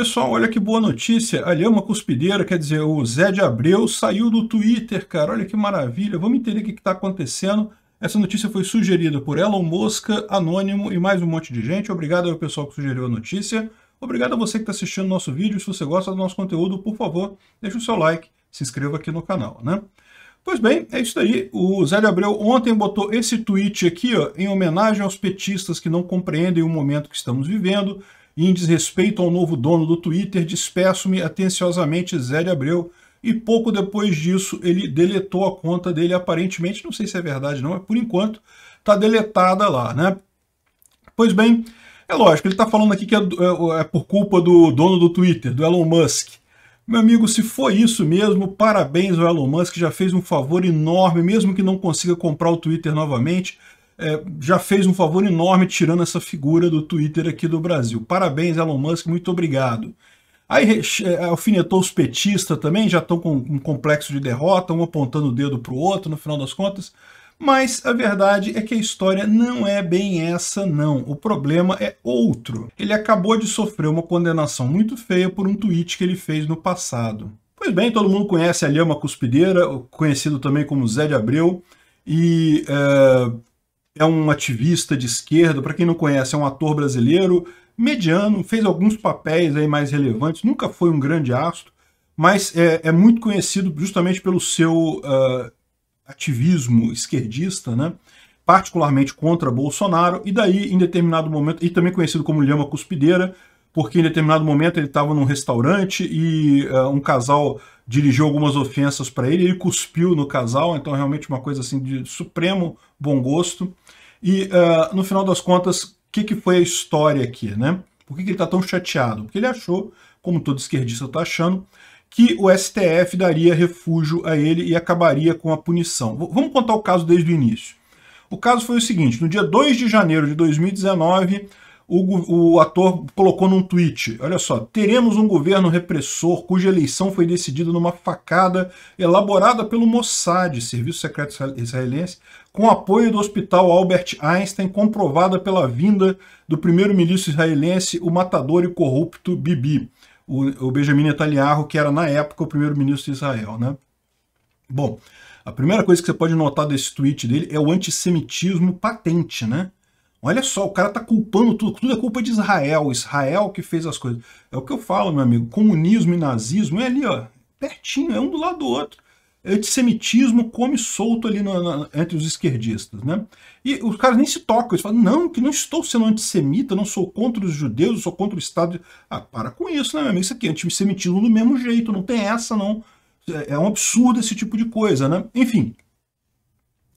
Pessoal, olha que boa notícia. Ali é uma cuspideira, quer dizer, o Zé de Abreu saiu do Twitter, cara. Olha que maravilha. Vamos entender o que está acontecendo. Essa notícia foi sugerida por Elon Musk, Anônimo e mais um monte de gente. Obrigado ao pessoal que sugeriu a notícia. Obrigado a você que está assistindo nosso vídeo. Se você gosta do nosso conteúdo, por favor, deixe o seu like, se inscreva aqui no canal, né? Pois bem, é isso aí. O Zé de Abreu ontem botou esse tweet aqui ó, em homenagem aos petistas que não compreendem o momento que estamos vivendo, e em desrespeito ao novo dono do Twitter, despeço-me atenciosamente Zé de Abreu. E pouco depois disso, ele deletou a conta dele, aparentemente, não sei se é verdade não, mas por enquanto está deletada lá, né? Pois bem, é lógico, ele está falando aqui que é, é, é por culpa do dono do Twitter, do Elon Musk. Meu amigo, se foi isso mesmo, parabéns ao Elon Musk, já fez um favor enorme, mesmo que não consiga comprar o Twitter novamente, é, já fez um favor enorme tirando essa figura do Twitter aqui do Brasil. Parabéns, Elon Musk, muito obrigado. Aí é, alfinetou os petistas também, já estão com um complexo de derrota, um apontando o dedo para o outro, no final das contas. Mas a verdade é que a história não é bem essa, não. O problema é outro. Ele acabou de sofrer uma condenação muito feia por um tweet que ele fez no passado. Pois bem, todo mundo conhece a Lhama Cuspideira, conhecido também como Zé de Abreu, e uh, é um ativista de esquerda, para quem não conhece, é um ator brasileiro, mediano, fez alguns papéis aí mais relevantes, nunca foi um grande astro, mas é, é muito conhecido justamente pelo seu uh, ativismo esquerdista, né? particularmente contra Bolsonaro, e daí, em determinado momento, e também conhecido como Lhama Cuspideira, porque em determinado momento ele estava num restaurante e uh, um casal dirigiu algumas ofensas para ele, ele cuspiu no casal, então é realmente uma coisa assim de supremo bom gosto. E uh, no final das contas, o que, que foi a história aqui, né? Por que, que ele está tão chateado? Porque ele achou, como todo esquerdista está achando, que o STF daria refúgio a ele e acabaria com a punição. V vamos contar o caso desde o início. O caso foi o seguinte, no dia 2 de janeiro de 2019, o, o ator colocou num tweet, olha só, teremos um governo repressor cuja eleição foi decidida numa facada elaborada pelo Mossad, Serviço Secreto Israelense, com apoio do Hospital Albert Einstein, comprovada pela vinda do primeiro-ministro israelense, o matador e corrupto Bibi, o, o Benjamin Netanyahu, que era na época o primeiro-ministro de Israel, né? Bom, a primeira coisa que você pode notar desse tweet dele é o antissemitismo patente, né? Olha só, o cara tá culpando tudo, tudo é culpa de Israel, Israel que fez as coisas. É o que eu falo, meu amigo, comunismo e nazismo é ali, ó, pertinho, é um do lado do outro. Antissemitismo come solto ali entre os esquerdistas, né? E os caras nem se tocam, eles falam, não, que não estou sendo antissemita, não sou contra os judeus, sou contra o Estado. Ah, para com isso, né, meu amigo? Isso aqui é antissemitismo do mesmo jeito, não tem essa, não. É, é um absurdo esse tipo de coisa, né? Enfim,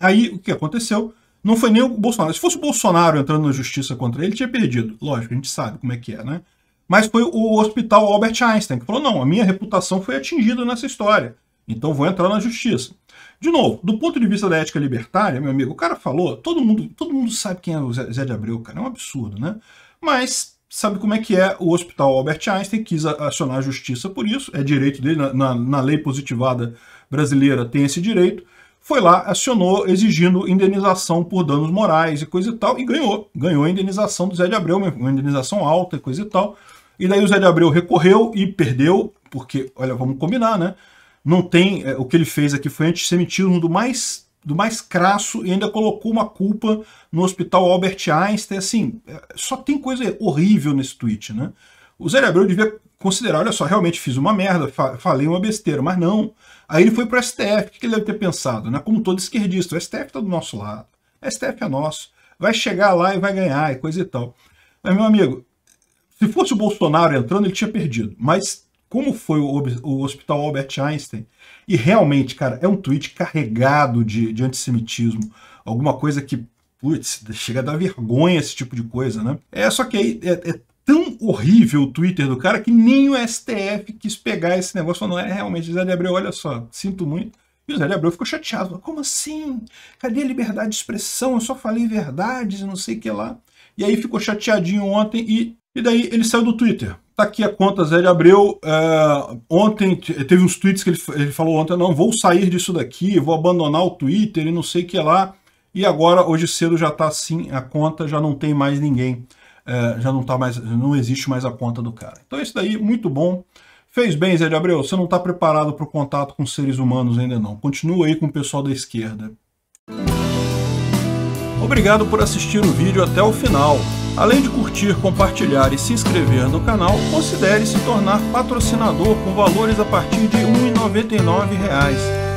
aí o que aconteceu? Não foi nem o Bolsonaro. Se fosse o Bolsonaro entrando na justiça contra ele, ele tinha perdido. Lógico, a gente sabe como é que é, né? Mas foi o hospital Albert Einstein que falou: não, a minha reputação foi atingida nessa história. Então vou entrar na justiça. De novo, do ponto de vista da ética libertária, meu amigo, o cara falou, todo mundo, todo mundo sabe quem é o Zé de Abreu, cara, é um absurdo, né? Mas sabe como é que é o hospital Albert Einstein, quis acionar a justiça por isso, é direito dele, na, na, na lei positivada brasileira tem esse direito, foi lá, acionou, exigindo indenização por danos morais e coisa e tal, e ganhou. Ganhou a indenização do Zé de Abreu, uma indenização alta e coisa e tal. E daí o Zé de Abreu recorreu e perdeu, porque, olha, vamos combinar, né? Não tem. É, o que ele fez aqui foi antissemitismo do mais do mais crasso e ainda colocou uma culpa no hospital Albert Einstein. Assim, é, só tem coisa horrível nesse tweet, né? o Zé Abreu devia considerar, olha só, realmente fiz uma merda, falei uma besteira, mas não. Aí ele foi para o STF, o que ele deve ter pensado? Né? Como todo esquerdista, o STF está do nosso lado, o STF é nosso, vai chegar lá e vai ganhar e coisa e tal. Mas, meu amigo, se fosse o Bolsonaro entrando, ele tinha perdido. Mas como foi o, o Hospital Albert Einstein, e realmente, cara, é um tweet carregado de, de antissemitismo, alguma coisa que, putz, chega a dar vergonha esse tipo de coisa, né? É, só que aí é, é tão horrível o Twitter do cara que nem o STF quis pegar esse negócio. não é realmente, Zé de Abreu, olha só, sinto muito. E o Zé de Abreu ficou chateado. Como assim? Cadê a liberdade de expressão? Eu só falei verdades e não sei o que lá. E aí ficou chateadinho ontem e, e daí ele saiu do Twitter. Tá aqui a conta Zé de Abreu. Eh, ontem teve uns tweets que ele, ele falou ontem, não, vou sair disso daqui, vou abandonar o Twitter e não sei o que lá. E agora, hoje cedo, já tá assim a conta, já não tem mais ninguém é, já não tá mais, não existe mais a conta do cara. Então isso daí, muito bom. Fez bem, Zé de Abreu, você não está preparado para o contato com seres humanos ainda não. Continua aí com o pessoal da esquerda. Obrigado por assistir o vídeo até o final. Além de curtir, compartilhar e se inscrever no canal, considere se tornar patrocinador com valores a partir de R$ 1,99